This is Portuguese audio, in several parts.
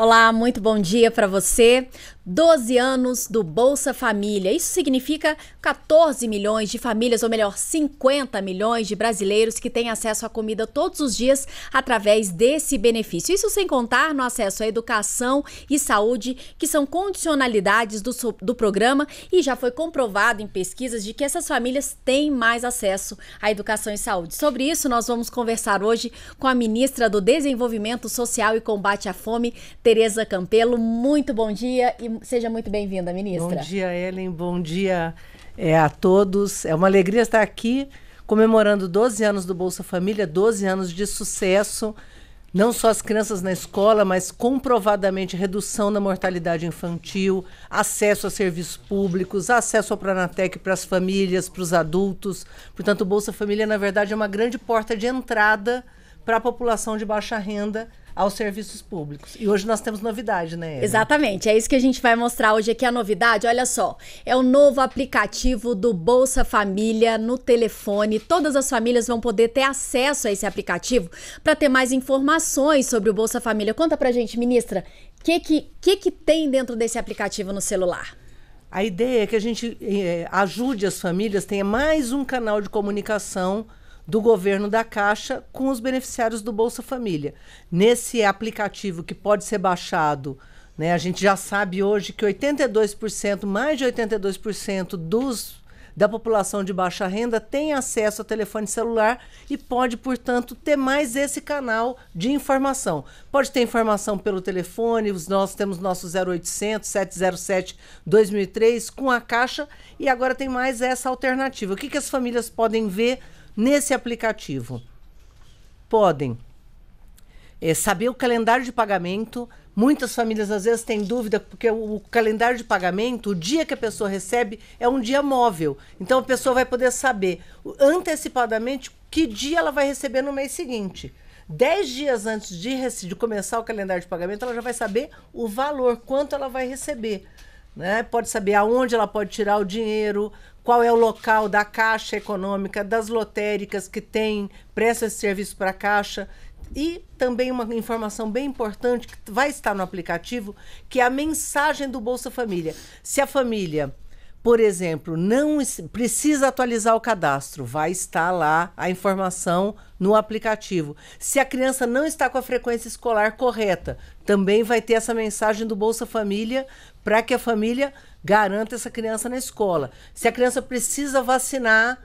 Olá, muito bom dia para você. 12 anos do Bolsa Família. Isso significa 14 milhões de famílias, ou melhor, 50 milhões de brasileiros que têm acesso à comida todos os dias através desse benefício. Isso sem contar no acesso à educação e saúde, que são condicionalidades do, do programa e já foi comprovado em pesquisas de que essas famílias têm mais acesso à educação e saúde. Sobre isso, nós vamos conversar hoje com a ministra do Desenvolvimento Social e Combate à Fome, Tereza Campelo. Muito bom dia e Seja muito bem-vinda, ministra. Bom dia, Ellen. Bom dia é, a todos. É uma alegria estar aqui comemorando 12 anos do Bolsa Família, 12 anos de sucesso. Não só as crianças na escola, mas comprovadamente redução da mortalidade infantil, acesso a serviços públicos, acesso ao Pranatec para as famílias, para os adultos. Portanto, o Bolsa Família, na verdade, é uma grande porta de entrada para a população de baixa renda aos serviços públicos. E hoje nós temos novidade, né? Era? Exatamente, é isso que a gente vai mostrar hoje aqui a novidade. Olha só, é o novo aplicativo do Bolsa Família no telefone. Todas as famílias vão poder ter acesso a esse aplicativo para ter mais informações sobre o Bolsa Família. Conta pra gente, ministra, o que que, que que tem dentro desse aplicativo no celular? A ideia é que a gente eh, ajude as famílias, tenha mais um canal de comunicação do governo da Caixa com os beneficiários do Bolsa Família. Nesse aplicativo que pode ser baixado, né, a gente já sabe hoje que 82%, mais de 82% dos da população de baixa renda tem acesso a telefone celular e pode, portanto, ter mais esse canal de informação. Pode ter informação pelo telefone, nós temos nosso 0800 707 2003 com a caixa e agora tem mais essa alternativa. O que, que as famílias podem ver nesse aplicativo podem é, saber o calendário de pagamento. Muitas famílias às vezes têm dúvida, porque o, o calendário de pagamento, o dia que a pessoa recebe, é um dia móvel. Então a pessoa vai poder saber antecipadamente que dia ela vai receber no mês seguinte. Dez dias antes de, de começar o calendário de pagamento, ela já vai saber o valor, quanto ela vai receber. Né? Pode saber aonde ela pode tirar o dinheiro, qual é o local da Caixa Econômica, das lotéricas que tem, presta esse serviço para a Caixa. E também uma informação bem importante que vai estar no aplicativo, que é a mensagem do Bolsa Família. Se a família por exemplo, não precisa atualizar o cadastro, vai estar lá a informação no aplicativo. Se a criança não está com a frequência escolar correta, também vai ter essa mensagem do Bolsa Família para que a família garanta essa criança na escola. Se a criança precisa vacinar,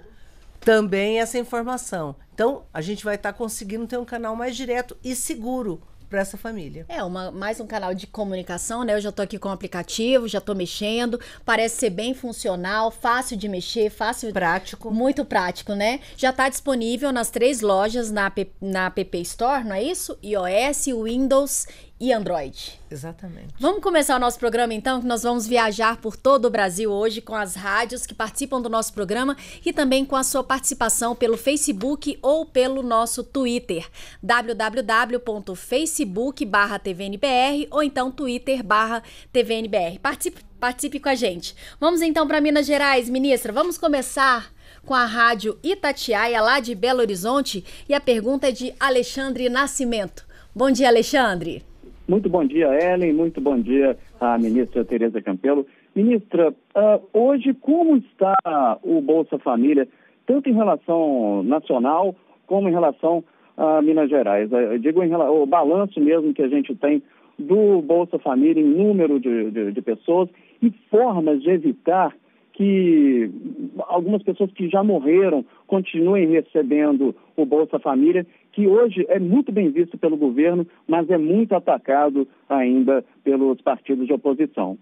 também essa informação. Então, a gente vai estar tá conseguindo ter um canal mais direto e seguro para essa família. É, uma, mais um canal de comunicação, né? Eu já estou aqui com o aplicativo, já estou mexendo. Parece ser bem funcional, fácil de mexer, fácil. Prático. Muito prático, né? Já está disponível nas três lojas na, na App Store, não é isso? iOS, Windows e Android. Exatamente. Vamos começar o nosso programa então, que nós vamos viajar por todo o Brasil hoje com as rádios que participam do nosso programa e também com a sua participação pelo Facebook ou pelo nosso Twitter, www.facebook/tvnbr ou então twitter/tvnbr. Participe, participe com a gente. Vamos então para Minas Gerais, ministra. Vamos começar com a rádio Itatiaia lá de Belo Horizonte e a pergunta é de Alexandre Nascimento. Bom dia, Alexandre. Muito bom dia, Ellen. Muito bom dia à ministra Tereza Campelo. Ministra, uh, hoje como está o Bolsa Família, tanto em relação nacional como em relação a Minas Gerais? Ah, eu digo em, o balanço mesmo que a gente tem do Bolsa Família em número de, de, de pessoas e formas de evitar que algumas pessoas que já morreram continuem recebendo o Bolsa Família, que hoje é muito bem visto pelo governo, mas é muito atacado ainda pelos partidos de oposição.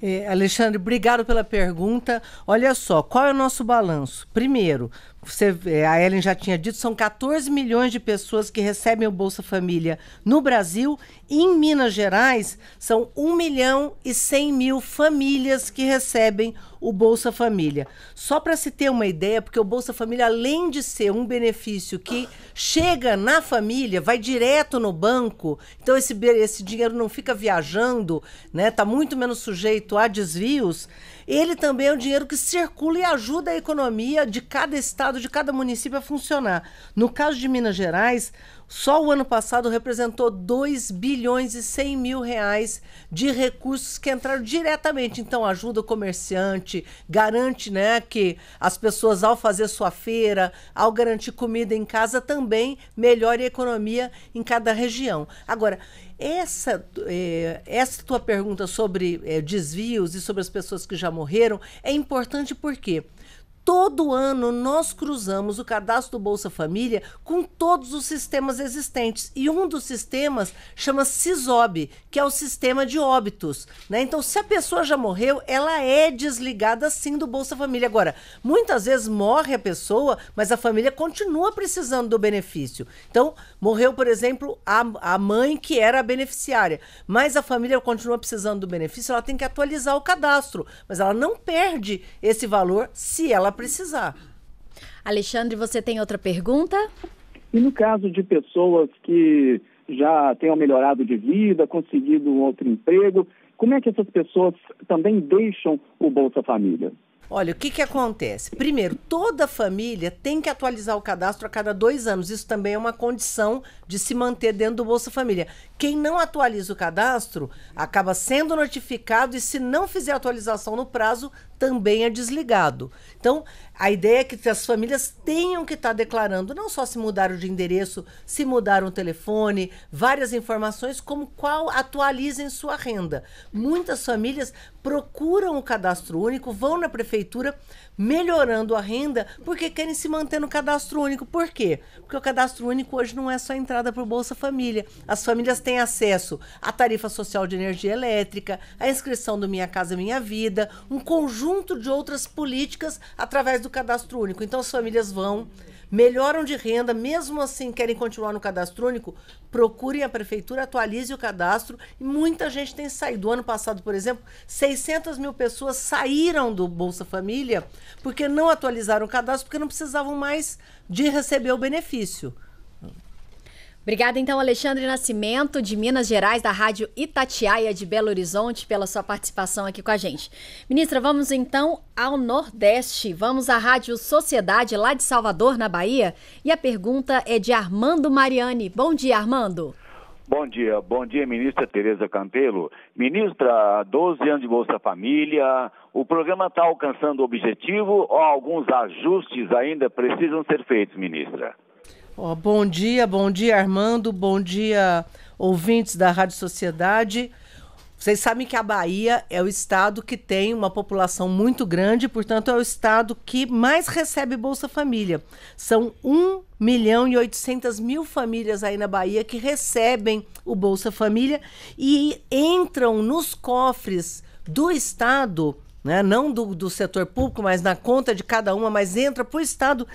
É, Alexandre, obrigado pela pergunta. Olha só, qual é o nosso balanço? Primeiro, você, a Ellen já tinha dito, são 14 milhões de pessoas que recebem o Bolsa Família no Brasil. Em Minas Gerais, são 1 milhão e 100 mil famílias que recebem o Bolsa Família. Só para se ter uma ideia, porque o Bolsa Família, além de ser um benefício que chega na família, vai direto no banco, então esse, esse dinheiro não fica viajando, né? Tá muito menos sujeito a desvios. Ele também é um dinheiro que circula e ajuda a economia de cada estado estado de cada município a funcionar. No caso de Minas Gerais, só o ano passado representou 2 bilhões e 100 mil reais de recursos que entraram diretamente. Então, ajuda o comerciante, garante né, que as pessoas, ao fazer sua feira, ao garantir comida em casa, também melhore a economia em cada região. Agora, essa, é, essa tua pergunta sobre é, desvios e sobre as pessoas que já morreram é importante porque quê? todo ano nós cruzamos o cadastro do Bolsa Família com todos os sistemas existentes. E um dos sistemas chama SISOB, que é o sistema de óbitos. Né? Então, se a pessoa já morreu, ela é desligada sim do Bolsa Família. Agora, muitas vezes morre a pessoa, mas a família continua precisando do benefício. Então, morreu, por exemplo, a, a mãe que era a beneficiária, mas a família continua precisando do benefício, ela tem que atualizar o cadastro. Mas ela não perde esse valor se ela precisar. Alexandre, você tem outra pergunta? E no caso de pessoas que já tenham melhorado de vida, conseguido um outro emprego, como é que essas pessoas também deixam o Bolsa Família? Olha, o que, que acontece? Primeiro, toda família tem que atualizar o cadastro a cada dois anos. Isso também é uma condição de se manter dentro do Bolsa Família. Quem não atualiza o cadastro acaba sendo notificado e, se não fizer atualização no prazo, também é desligado. Então, a ideia é que as famílias tenham que estar tá declarando não só se mudaram de endereço, se mudaram o telefone, várias informações, como qual atualizem sua renda. Muitas famílias procuram o cadastro único, vão na prefeitura melhorando a renda porque querem se manter no cadastro único. Por quê? Porque o cadastro único hoje não é só entrada para o Bolsa Família. As famílias têm acesso à tarifa social de energia elétrica, à inscrição do Minha Casa Minha Vida, um conjunto de outras políticas através do cadastro único. Então as famílias vão melhoram de renda, mesmo assim querem continuar no cadastro único, procurem a prefeitura, atualize o cadastro. E muita gente tem saído. ano passado, por exemplo, 600 mil pessoas saíram do Bolsa Família porque não atualizaram o cadastro, porque não precisavam mais de receber o benefício. Obrigada, então, Alexandre Nascimento, de Minas Gerais, da Rádio Itatiaia de Belo Horizonte, pela sua participação aqui com a gente. Ministra, vamos então ao Nordeste. Vamos à Rádio Sociedade, lá de Salvador, na Bahia. E a pergunta é de Armando Mariani. Bom dia, Armando. Bom dia, bom dia, ministra Tereza Campelo. Ministra, 12 anos de Bolsa Família, o programa está alcançando o objetivo ou alguns ajustes ainda precisam ser feitos, ministra? Oh, bom dia, bom dia, Armando, bom dia, ouvintes da Rádio Sociedade. Vocês sabem que a Bahia é o estado que tem uma população muito grande, portanto, é o estado que mais recebe Bolsa Família. São 1 milhão e 800 mil famílias aí na Bahia que recebem o Bolsa Família e entram nos cofres do estado. Né? Não do, do setor público, mas na conta de cada uma, mas entra para o Estado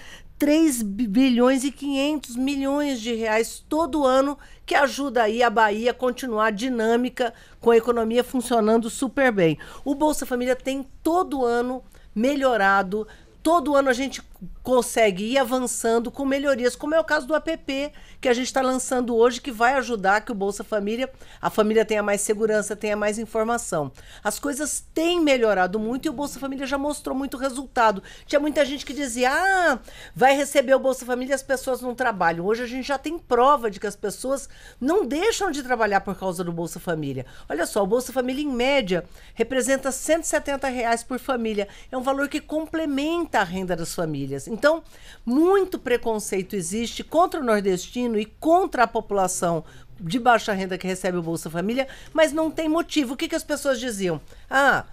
3 bilhões e 500 milhões de reais todo ano que ajuda aí a Bahia a continuar dinâmica com a economia funcionando super bem. O Bolsa Família tem todo ano melhorado Todo ano a gente consegue ir avançando com melhorias, como é o caso do app que a gente está lançando hoje, que vai ajudar que o Bolsa Família, a família tenha mais segurança, tenha mais informação. As coisas têm melhorado muito e o Bolsa Família já mostrou muito resultado. Tinha muita gente que dizia: ah, vai receber o Bolsa Família, as pessoas não trabalham. Hoje a gente já tem prova de que as pessoas não deixam de trabalhar por causa do Bolsa Família. Olha só, o Bolsa Família, em média, representa R$ 170 reais por família. É um valor que complementa a renda das famílias. Então, muito preconceito existe contra o nordestino e contra a população de baixa renda que recebe o Bolsa Família, mas não tem motivo. O que, que as pessoas diziam? Ah,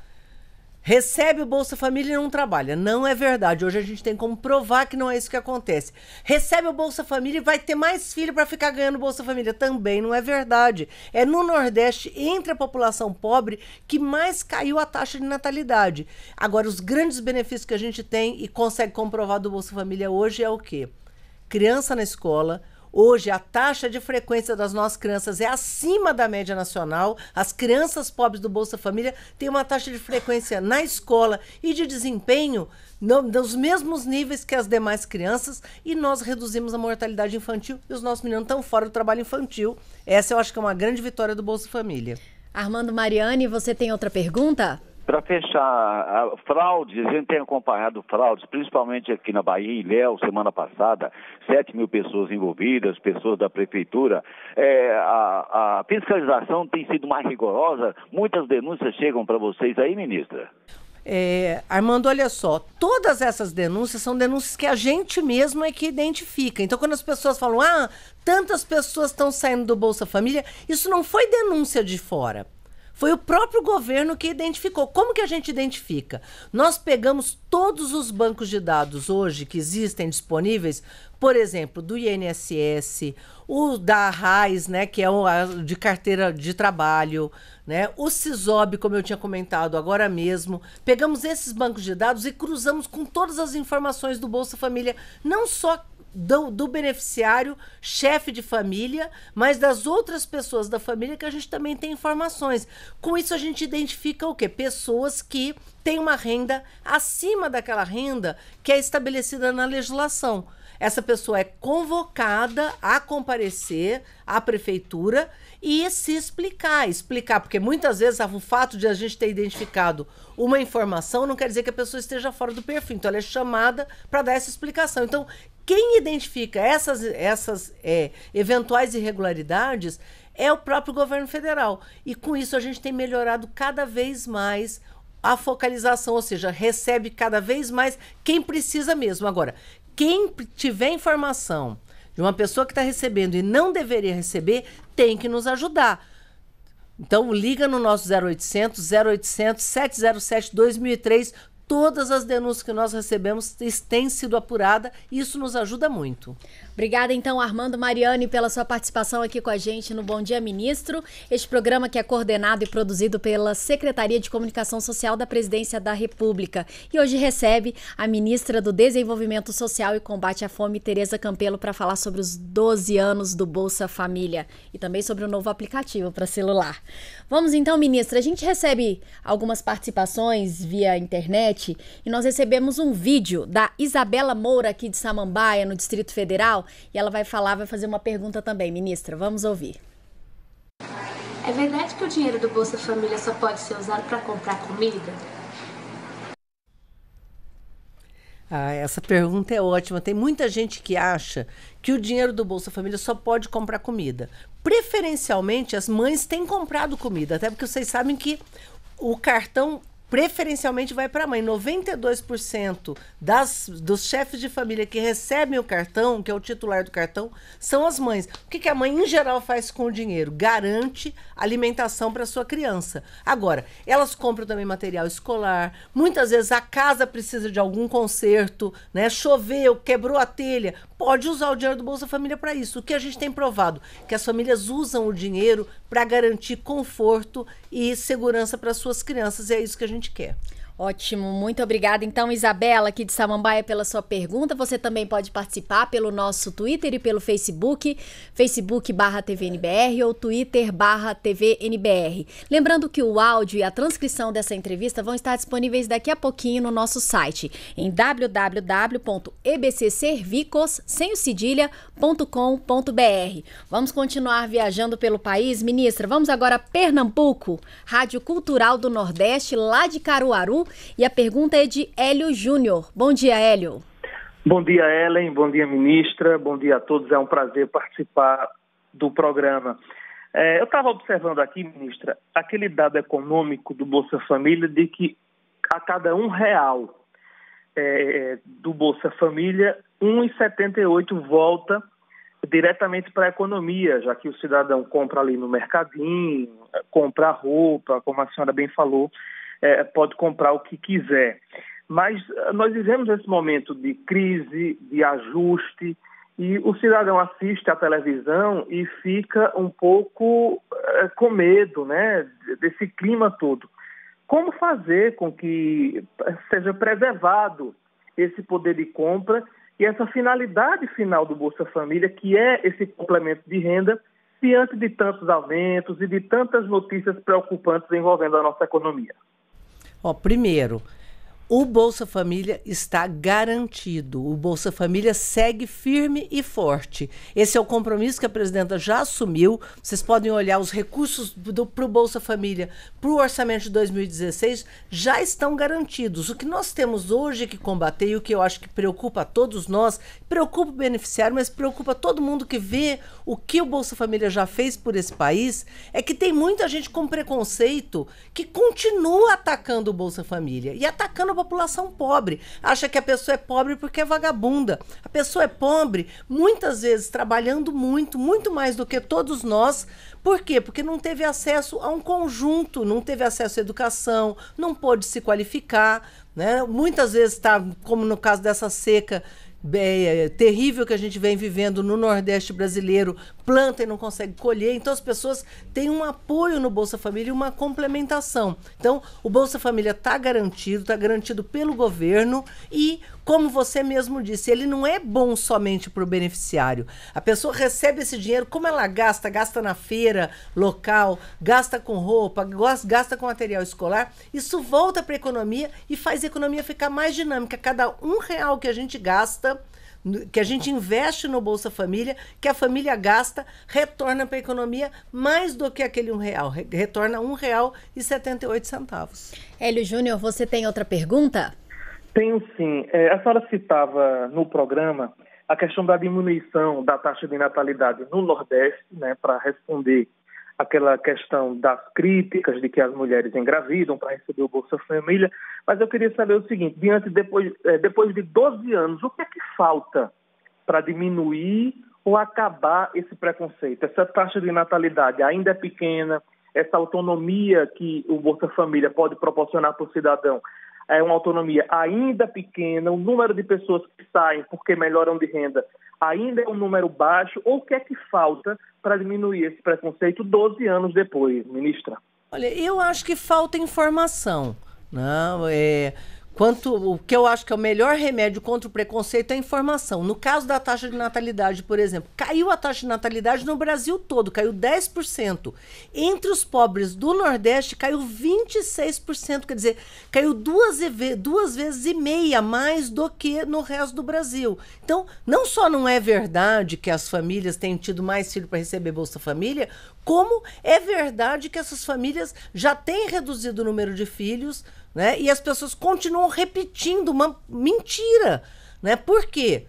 Recebe o Bolsa Família e não trabalha. Não é verdade. Hoje a gente tem como provar que não é isso que acontece. Recebe o Bolsa Família e vai ter mais filho para ficar ganhando Bolsa Família. Também não é verdade. É no Nordeste, entre a população pobre, que mais caiu a taxa de natalidade. Agora, os grandes benefícios que a gente tem e consegue comprovar do Bolsa Família hoje é o quê? Criança na escola, Hoje, a taxa de frequência das nossas crianças é acima da média nacional. As crianças pobres do Bolsa Família têm uma taxa de frequência na escola e de desempenho nos mesmos níveis que as demais crianças e nós reduzimos a mortalidade infantil e os nossos meninos estão fora do trabalho infantil. Essa eu acho que é uma grande vitória do Bolsa Família. Armando Mariani, você tem outra pergunta? Para fechar, fraudes, a gente tem acompanhado fraudes, principalmente aqui na Bahia, em Léo, semana passada, 7 mil pessoas envolvidas, pessoas da prefeitura. É, a, a fiscalização tem sido mais rigorosa, muitas denúncias chegam para vocês aí, ministra. É, Armando, olha só, todas essas denúncias são denúncias que a gente mesmo é que identifica. Então, quando as pessoas falam, ah, tantas pessoas estão saindo do Bolsa Família, isso não foi denúncia de fora. Foi o próprio governo que identificou. Como que a gente identifica? Nós pegamos todos os bancos de dados hoje que existem disponíveis, por exemplo, do INSS, o da RAIS, né, que é o de carteira de trabalho, né, o CISOB, como eu tinha comentado agora mesmo. Pegamos esses bancos de dados e cruzamos com todas as informações do Bolsa Família, não só do, do beneficiário, chefe de família, mas das outras pessoas da família que a gente também tem informações. Com isso, a gente identifica o quê? Pessoas que têm uma renda acima daquela renda que é estabelecida na legislação. Essa pessoa é convocada a comparecer à prefeitura e se explicar. Explicar, porque muitas vezes o fato de a gente ter identificado uma informação não quer dizer que a pessoa esteja fora do perfil. Então, ela é chamada para dar essa explicação. Então, quem identifica essas, essas é, eventuais irregularidades é o próprio governo federal. E com isso a gente tem melhorado cada vez mais a focalização, ou seja, recebe cada vez mais quem precisa mesmo. Agora, quem tiver informação de uma pessoa que está recebendo e não deveria receber, tem que nos ajudar. Então liga no nosso 0800 0800 707 2003 todas as denúncias que nós recebemos têm sido apuradas e isso nos ajuda muito. Obrigada, então, Armando Mariani, pela sua participação aqui com a gente no Bom Dia Ministro. Este programa que é coordenado e produzido pela Secretaria de Comunicação Social da Presidência da República. E hoje recebe a ministra do Desenvolvimento Social e Combate à Fome, Tereza Campelo, para falar sobre os 12 anos do Bolsa Família e também sobre o novo aplicativo para celular. Vamos então, ministra, a gente recebe algumas participações via internet e nós recebemos um vídeo da Isabela Moura aqui de Samambaia, no Distrito Federal, e ela vai falar, vai fazer uma pergunta também. Ministra, vamos ouvir. É verdade que o dinheiro do Bolsa Família só pode ser usado para comprar comida? Ah, essa pergunta é ótima. Tem muita gente que acha que o dinheiro do Bolsa Família só pode comprar comida. Preferencialmente, as mães têm comprado comida, até porque vocês sabem que o cartão preferencialmente vai para a mãe. 92% das, dos chefes de família que recebem o cartão, que é o titular do cartão, são as mães. O que, que a mãe, em geral, faz com o dinheiro? Garante alimentação para sua criança. Agora, elas compram também material escolar, muitas vezes a casa precisa de algum conserto, né? choveu, quebrou a telha, pode usar o dinheiro do Bolsa Família para isso. O que a gente tem provado? Que as famílias usam o dinheiro para garantir conforto e segurança para suas crianças. E é isso que a gente gente quer. Ótimo, muito obrigada então Isabela aqui de Samambaia pela sua pergunta. Você também pode participar pelo nosso Twitter e pelo Facebook, Facebook barra TVNBR ou Twitter barra TVNBR. Lembrando que o áudio e a transcrição dessa entrevista vão estar disponíveis daqui a pouquinho no nosso site em www.ebccervicos.com.br. Vamos continuar viajando pelo país, ministra. Vamos agora a Pernambuco, Rádio Cultural do Nordeste, lá de Caruaru. E a pergunta é de Hélio Júnior. Bom dia, Hélio. Bom dia, Ellen. Bom dia, ministra. Bom dia a todos. É um prazer participar do programa. É, eu estava observando aqui, ministra, aquele dado econômico do Bolsa Família de que a cada um real é, do Bolsa Família, 1,78 volta diretamente para a economia, já que o cidadão compra ali no mercadinho, compra roupa, como a senhora bem falou. É, pode comprar o que quiser. Mas eh, nós vivemos esse momento de crise, de ajuste, e o cidadão assiste à televisão e fica um pouco eh, com medo né, desse clima todo. Como fazer com que eh, seja preservado esse poder de compra e essa finalidade final do Bolsa Família, que é esse complemento de renda, diante de tantos aumentos e de tantas notícias preocupantes envolvendo a nossa economia? Ó, primeiro, o Bolsa Família está garantido. O Bolsa Família segue firme e forte. Esse é o compromisso que a presidenta já assumiu. Vocês podem olhar os recursos para o Bolsa Família, para o orçamento de 2016, já estão garantidos. O que nós temos hoje que combater e o que eu acho que preocupa a todos nós, preocupa o beneficiário, mas preocupa todo mundo que vê o que o Bolsa Família já fez por esse país, é que tem muita gente com preconceito que continua atacando o Bolsa Família e atacando o população pobre. Acha que a pessoa é pobre porque é vagabunda. A pessoa é pobre, muitas vezes, trabalhando muito, muito mais do que todos nós. Por quê? Porque não teve acesso a um conjunto, não teve acesso à educação, não pôde se qualificar. Né? Muitas vezes está, como no caso dessa seca, é, terrível que a gente vem vivendo no Nordeste brasileiro, planta e não consegue colher. Então as pessoas têm um apoio no Bolsa Família e uma complementação. Então o Bolsa Família está garantido, está garantido pelo governo e como você mesmo disse, ele não é bom somente para o beneficiário. A pessoa recebe esse dinheiro, como ela gasta? Gasta na feira local, gasta com roupa, gasta com material escolar. Isso volta para a economia e faz a economia ficar mais dinâmica. Cada um real que a gente gasta, que a gente investe no Bolsa Família, que a família gasta, retorna para a economia mais do que aquele um real, retorna um real e setenta centavos. Hélio Júnior, você tem outra pergunta? Tenho sim. É, a senhora citava no programa a questão da diminuição da taxa de natalidade no Nordeste, né, para responder aquela questão das críticas de que as mulheres engravidam para receber o Bolsa Família, mas eu queria saber o seguinte, diante depois, eh, depois de 12 anos, o que é que falta para diminuir ou acabar esse preconceito? Essa taxa de natalidade ainda é pequena, essa autonomia que o Bolsa Família pode proporcionar para o cidadão é uma autonomia ainda pequena, o número de pessoas que saem porque melhoram de renda ainda é um número baixo, ou o que é que falta para diminuir esse preconceito 12 anos depois, ministra? Olha, eu acho que falta informação. Não, é, Quanto, o que eu acho que é o melhor remédio contra o preconceito é a informação. No caso da taxa de natalidade, por exemplo, caiu a taxa de natalidade no Brasil todo, caiu 10%. Entre os pobres do Nordeste, caiu 26%, quer dizer, caiu duas, duas vezes e meia mais do que no resto do Brasil. Então, não só não é verdade que as famílias têm tido mais filho para receber Bolsa Família, como é verdade que essas famílias já têm reduzido o número de filhos né? E as pessoas continuam repetindo uma mentira. Né? Por quê?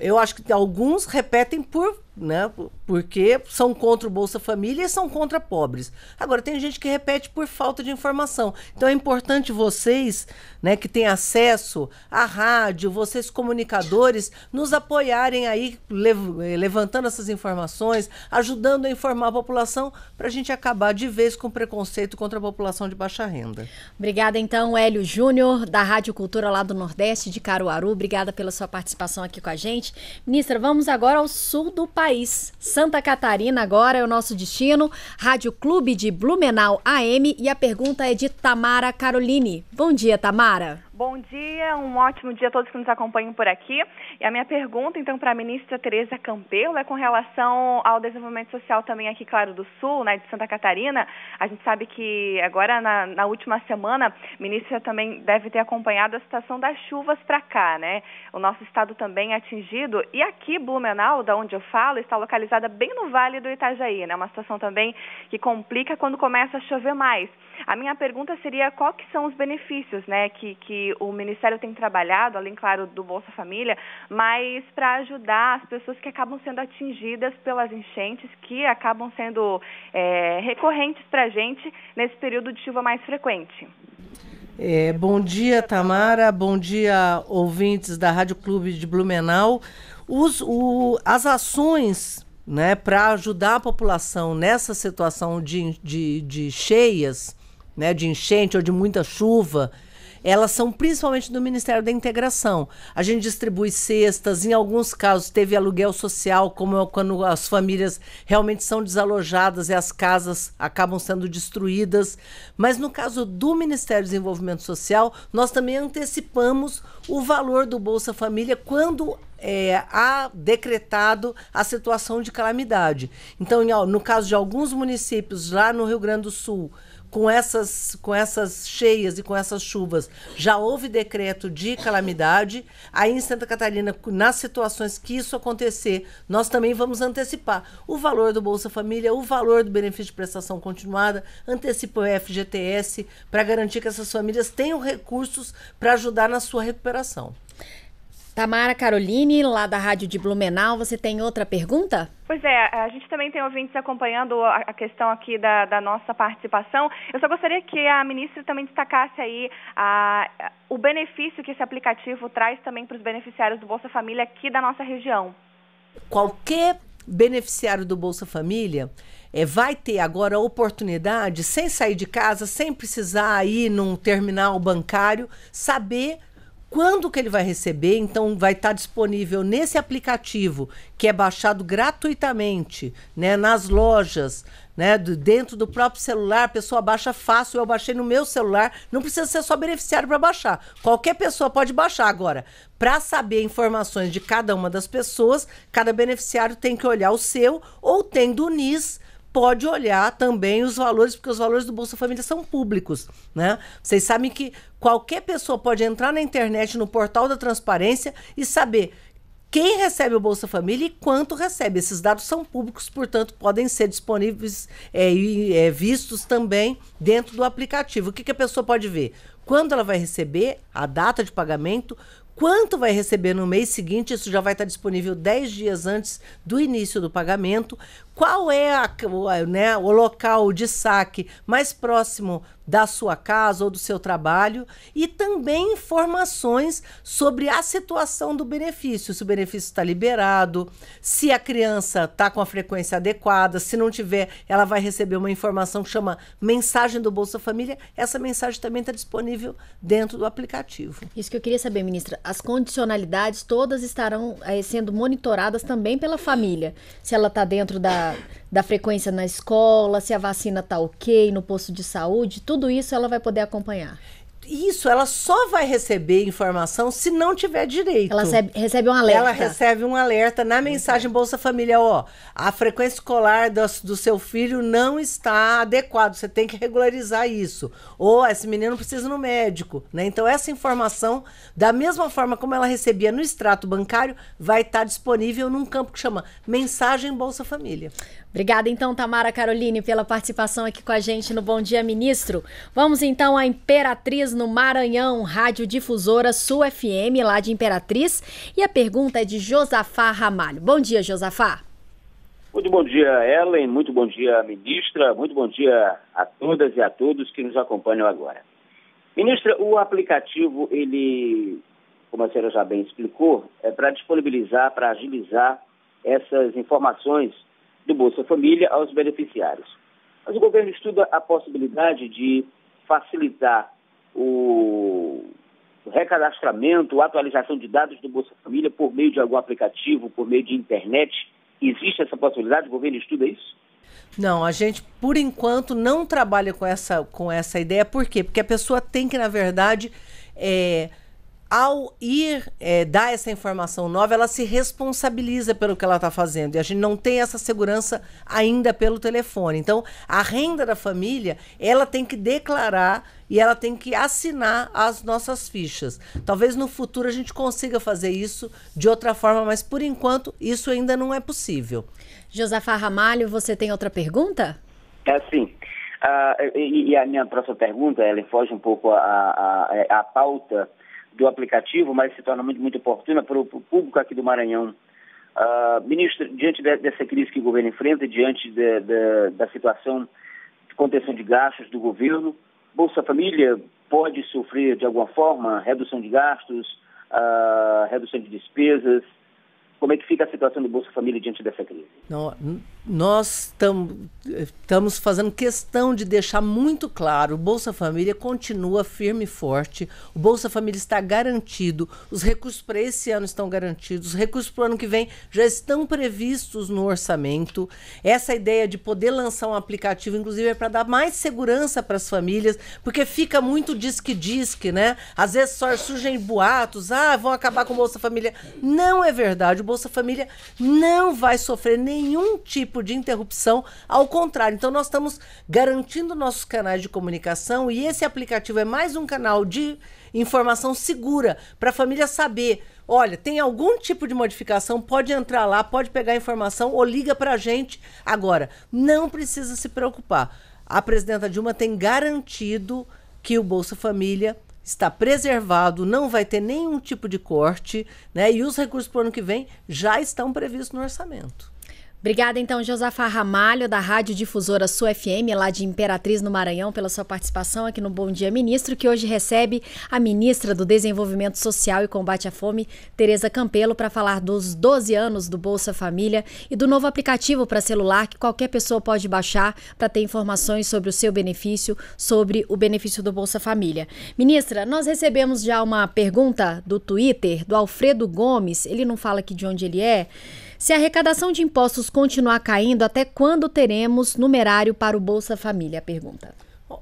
Eu acho que alguns repetem por né? Porque são contra o Bolsa Família e são contra pobres. Agora tem gente que repete por falta de informação. Então é importante vocês, né, que têm acesso à rádio, vocês comunicadores, nos apoiarem aí lev eh, levantando essas informações, ajudando a informar a população para a gente acabar de vez com o preconceito contra a população de baixa renda. Obrigada então, Hélio Júnior, da Rádio Cultura lá do Nordeste de Caruaru. Obrigada pela sua participação aqui com a gente. Ministra, vamos agora ao sul do país país. Santa Catarina agora é o nosso destino. Rádio Clube de Blumenau AM e a pergunta é de Tamara Caroline. Bom dia, Tamara. Bom dia, um ótimo dia a todos que nos acompanham por aqui. E a minha pergunta, então, para a ministra Tereza Campelo é com relação ao desenvolvimento social também aqui, claro, do Sul, né, de Santa Catarina. A gente sabe que agora, na, na última semana, a ministra também deve ter acompanhado a situação das chuvas para cá, né? O nosso estado também é atingido. E aqui, Blumenau, da onde eu falo, está localizada bem no Vale do Itajaí, né? Uma situação também que complica quando começa a chover mais. A minha pergunta seria quais são os benefícios, né, que, que o Ministério tem trabalhado, além, claro, do Bolsa Família, mas para ajudar as pessoas que acabam sendo atingidas pelas enchentes, que acabam sendo é, recorrentes para a gente nesse período de chuva mais frequente. É, bom dia, Tamara. Bom dia, ouvintes da Rádio Clube de Blumenau. Os, o, as ações né, para ajudar a população nessa situação de, de, de cheias, né, de enchente ou de muita chuva, elas são principalmente do Ministério da Integração. A gente distribui cestas, em alguns casos teve aluguel social, como é quando as famílias realmente são desalojadas e as casas acabam sendo destruídas. Mas no caso do Ministério do Desenvolvimento Social, nós também antecipamos o valor do Bolsa Família quando é, há decretado a situação de calamidade. Então, no caso de alguns municípios lá no Rio Grande do Sul, com essas, com essas cheias e com essas chuvas, já houve decreto de calamidade. Aí em Santa Catarina, nas situações que isso acontecer, nós também vamos antecipar o valor do Bolsa Família, o valor do benefício de prestação continuada, antecipa o FGTS para garantir que essas famílias tenham recursos para ajudar na sua recuperação. Tamara Caroline, lá da Rádio de Blumenau, você tem outra pergunta? Pois é, a gente também tem ouvintes acompanhando a questão aqui da, da nossa participação. Eu só gostaria que a ministra também destacasse aí a, o benefício que esse aplicativo traz também para os beneficiários do Bolsa Família aqui da nossa região. Qualquer beneficiário do Bolsa Família é, vai ter agora a oportunidade, sem sair de casa, sem precisar ir num terminal bancário, saber quando que ele vai receber, então vai estar tá disponível nesse aplicativo que é baixado gratuitamente, né, nas lojas, né, do, dentro do próprio celular, a pessoa baixa fácil, eu baixei no meu celular, não precisa ser só beneficiário para baixar. Qualquer pessoa pode baixar agora. Para saber informações de cada uma das pessoas, cada beneficiário tem que olhar o seu ou tem do NIS pode olhar também os valores, porque os valores do Bolsa Família são públicos, né? Vocês sabem que qualquer pessoa pode entrar na internet, no portal da transparência e saber quem recebe o Bolsa Família e quanto recebe. Esses dados são públicos, portanto, podem ser disponíveis é, e é, vistos também dentro do aplicativo. O que, que a pessoa pode ver? Quando ela vai receber, a data de pagamento, quanto vai receber no mês seguinte, isso já vai estar disponível 10 dias antes do início do pagamento, qual é a, né, o local de saque mais próximo da sua casa ou do seu trabalho e também informações sobre a situação do benefício, se o benefício está liberado, se a criança está com a frequência adequada, se não tiver, ela vai receber uma informação que chama mensagem do Bolsa Família. Essa mensagem também está disponível dentro do aplicativo. Isso que eu queria saber, ministra. As condicionalidades todas estarão é, sendo monitoradas também pela família, se ela está dentro da da, frequência na escola, se a vacina está ok no posto de saúde, tudo isso ela vai poder acompanhar isso, ela só vai receber informação se não tiver direito. Ela recebe, um alerta. Ela recebe um alerta na mensagem Bolsa Família, ó, a frequência escolar do, do seu filho não está adequada, você tem que regularizar isso. Ou esse menino precisa ir no médico, né? Então essa informação, da mesma forma como ela recebia no extrato bancário, vai estar tá disponível num campo que chama Mensagem Bolsa Família. Obrigada então, Tamara Caroline, pela participação aqui com a gente no Bom Dia Ministro. Vamos então à Imperatriz no Maranhão, Difusora Sul FM, lá de Imperatriz. E a pergunta é de Josafá Ramalho. Bom dia, Josafá. Muito bom dia, Ellen. Muito bom dia, ministra. Muito bom dia a todas e a todos que nos acompanham agora. Ministra, o aplicativo, ele, como a senhora já bem explicou, é para disponibilizar, para agilizar essas informações do Bolsa Família aos beneficiários. Mas o governo estuda a possibilidade de facilitar o recadastramento, a atualização de dados do Bolsa Família por meio de algum aplicativo, por meio de internet. Existe essa possibilidade? O governo estuda isso? Não, a gente por enquanto não trabalha com essa, com essa ideia. Por quê? Porque a pessoa tem que, na verdade, é, ao ir é, dar essa informação nova, ela se responsabiliza pelo que ela está fazendo. E a gente não tem essa segurança ainda pelo telefone. Então, a renda da família, ela tem que declarar e ela tem que assinar as nossas fichas. Talvez no futuro a gente consiga fazer isso de outra forma, mas por enquanto isso ainda não é possível. Josafá Ramalho, você tem outra pergunta? É sim. Uh, e, e, a minha próxima pergunta, ela foge um pouco à pauta do aplicativo, mas se torna muito, muito oportuna para o público aqui do Maranhão. Uh, ministro, diante de, dessa crise que o governo enfrenta, diante de, de, da situação de contenção de gastos do governo, Bolsa Família pode sofrer de alguma forma redução de gastos, uh, redução de despesas, como é que fica a situação do Bolsa Família diante dessa crise? Não, nós estamos fazendo questão de deixar muito claro: o Bolsa Família continua firme e forte, o Bolsa Família está garantido, os recursos para esse ano estão garantidos, os recursos para o ano que vem já estão previstos no orçamento. Essa ideia de poder lançar um aplicativo, inclusive, é para dar mais segurança para as famílias, porque fica muito disque-disque, né? Às vezes só surgem boatos: ah, vão acabar com o Bolsa Família. Não é verdade. Bolsa Família não vai sofrer nenhum tipo de interrupção, ao contrário. Então, nós estamos garantindo nossos canais de comunicação e esse aplicativo é mais um canal de informação segura para a família saber. Olha, tem algum tipo de modificação, pode entrar lá, pode pegar a informação ou liga para a gente. Agora, não precisa se preocupar. A presidenta Dilma tem garantido que o Bolsa Família está preservado, não vai ter nenhum tipo de corte, né? E os recursos para o ano que vem já estão previstos no orçamento. Obrigada, então, Josafá Ramalho, da Rádio Difusora Sua FM, lá de Imperatriz, no Maranhão, pela sua participação aqui no Bom Dia Ministro, que hoje recebe a ministra do Desenvolvimento Social e Combate à Fome, Tereza Campelo, para falar dos 12 anos do Bolsa Família e do novo aplicativo para celular que qualquer pessoa pode baixar para ter informações sobre o seu benefício, sobre o benefício do Bolsa Família. Ministra, nós recebemos já uma pergunta do Twitter, do Alfredo Gomes, ele não fala aqui de onde ele é, se a arrecadação de impostos continuar caindo, até quando teremos numerário para o Bolsa Família? Pergunta.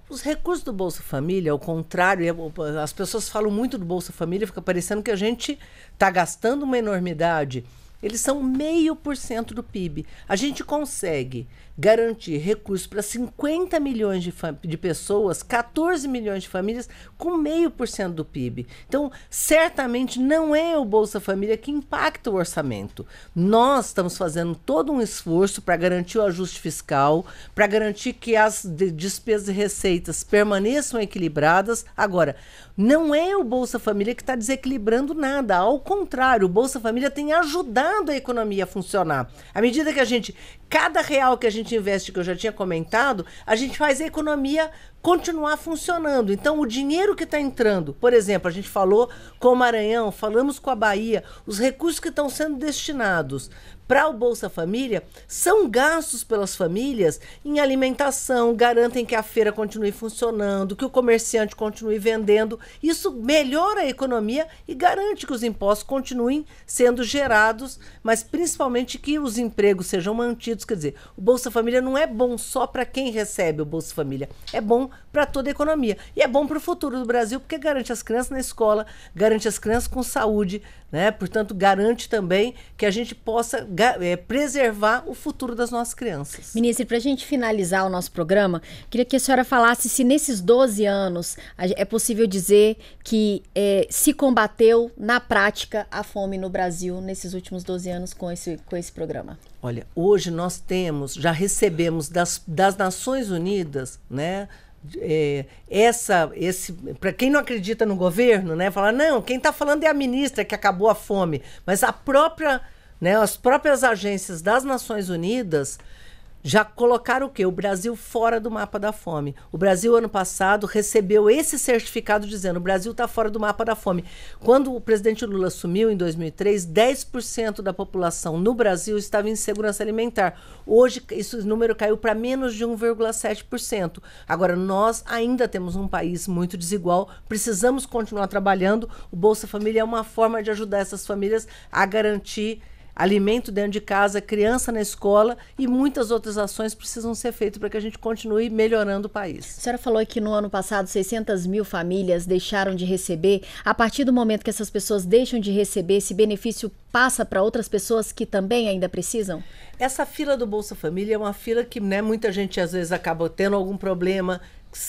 Os recursos do Bolsa Família, ao contrário, é, as pessoas falam muito do Bolsa Família, fica parecendo que a gente está gastando uma enormidade. Eles são meio por cento do PIB. A gente consegue garantir recursos para 50 milhões de, de pessoas, 14 milhões de famílias, com meio por cento do PIB. Então, certamente não é o Bolsa Família que impacta o orçamento. Nós estamos fazendo todo um esforço para garantir o ajuste fiscal, para garantir que as de despesas e receitas permaneçam equilibradas. Agora, não é o Bolsa Família que está desequilibrando nada. Ao contrário, o Bolsa Família tem ajudado a economia a funcionar. À medida que a gente, cada real que a gente gente investe, que eu já tinha comentado, a gente faz a economia continuar funcionando. Então, o dinheiro que está entrando, por exemplo, a gente falou com o Maranhão, falamos com a Bahia, os recursos que estão sendo destinados para o Bolsa Família são gastos pelas famílias em alimentação, garantem que a feira continue funcionando, que o comerciante continue vendendo. Isso melhora a economia e garante que os impostos continuem sendo gerados, mas principalmente que os empregos sejam mantidos. Quer dizer, o Bolsa Família não é bom só para quem recebe o Bolsa Família, é bom para toda a economia. E é bom para o futuro do Brasil, porque garante as crianças na escola, garante as crianças com saúde, né? portanto, garante também que a gente possa é, preservar o futuro das nossas crianças. Ministra, para a gente finalizar o nosso programa, queria que a senhora falasse se nesses 12 anos é possível dizer que é, se combateu na prática a fome no Brasil nesses últimos 12 anos com esse, com esse programa. Olha, hoje nós temos, já recebemos das, das Nações Unidas, né? É, essa esse para quem não acredita no governo né falar não quem está falando é a ministra que acabou a fome mas a própria né? As próprias agências das Nações Unidas já colocaram o quê? O Brasil fora do mapa da fome. O Brasil, ano passado, recebeu esse certificado dizendo o Brasil está fora do mapa da fome. Quando o presidente Lula assumiu em 2003, 10% da população no Brasil estava em segurança alimentar. Hoje, esse número caiu para menos de 1,7%. Agora, nós ainda temos um país muito desigual, precisamos continuar trabalhando. O Bolsa Família é uma forma de ajudar essas famílias a garantir alimento dentro de casa, criança na escola e muitas outras ações precisam ser feitas para que a gente continue melhorando o país. A senhora falou que no ano passado 600 mil famílias deixaram de receber. A partir do momento que essas pessoas deixam de receber, esse benefício passa para outras pessoas que também ainda precisam? Essa fila do Bolsa Família é uma fila que né, muita gente às vezes acaba tendo algum problema,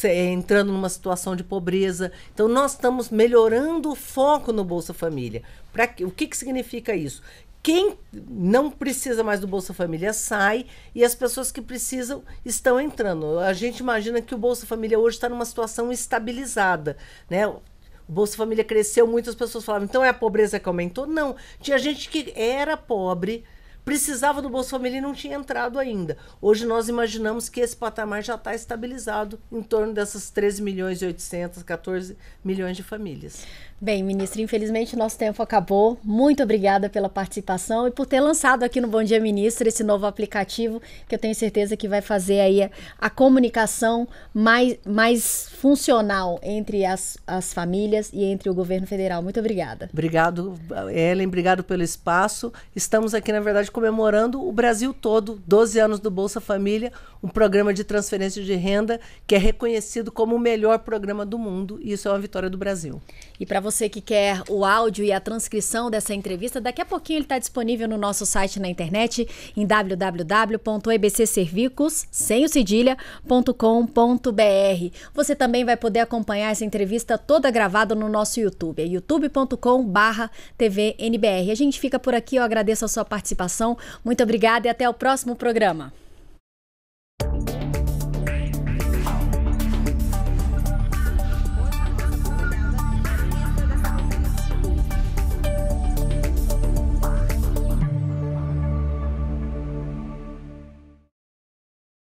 é, entrando numa situação de pobreza. Então, nós estamos melhorando o foco no Bolsa Família. Pra, o que, que significa isso? quem não precisa mais do Bolsa Família sai e as pessoas que precisam estão entrando. A gente imagina que o Bolsa Família hoje está numa situação estabilizada, né? O Bolsa Família cresceu, muitas pessoas falavam, então é a pobreza que aumentou? Não. Tinha gente que era pobre, precisava do Bolsa Família e não tinha entrado ainda. Hoje nós imaginamos que esse patamar já está estabilizado em torno dessas 13 milhões e 800, 14 milhões de famílias. Bem, ministro, infelizmente nosso tempo acabou. Muito obrigada pela participação e por ter lançado aqui no Bom Dia Ministro esse novo aplicativo que eu tenho certeza que vai fazer aí a, a comunicação mais, mais funcional entre as, as famílias e entre o governo federal. Muito obrigada. Obrigado, Ellen. Obrigado pelo espaço. Estamos aqui, na verdade, comemorando o Brasil todo, 12 anos do Bolsa Família, um programa de transferência de renda que é reconhecido como o melhor programa do mundo e isso é uma vitória do Brasil. E para você que quer o áudio e a transcrição dessa entrevista, daqui a pouquinho ele está disponível no nosso site na internet em www.ebcservicos, Você também vai poder acompanhar essa entrevista toda gravada no nosso YouTube, é youtube.com/tvnbr. A gente fica por aqui, eu agradeço a sua participação. Muito obrigada e até o próximo programa.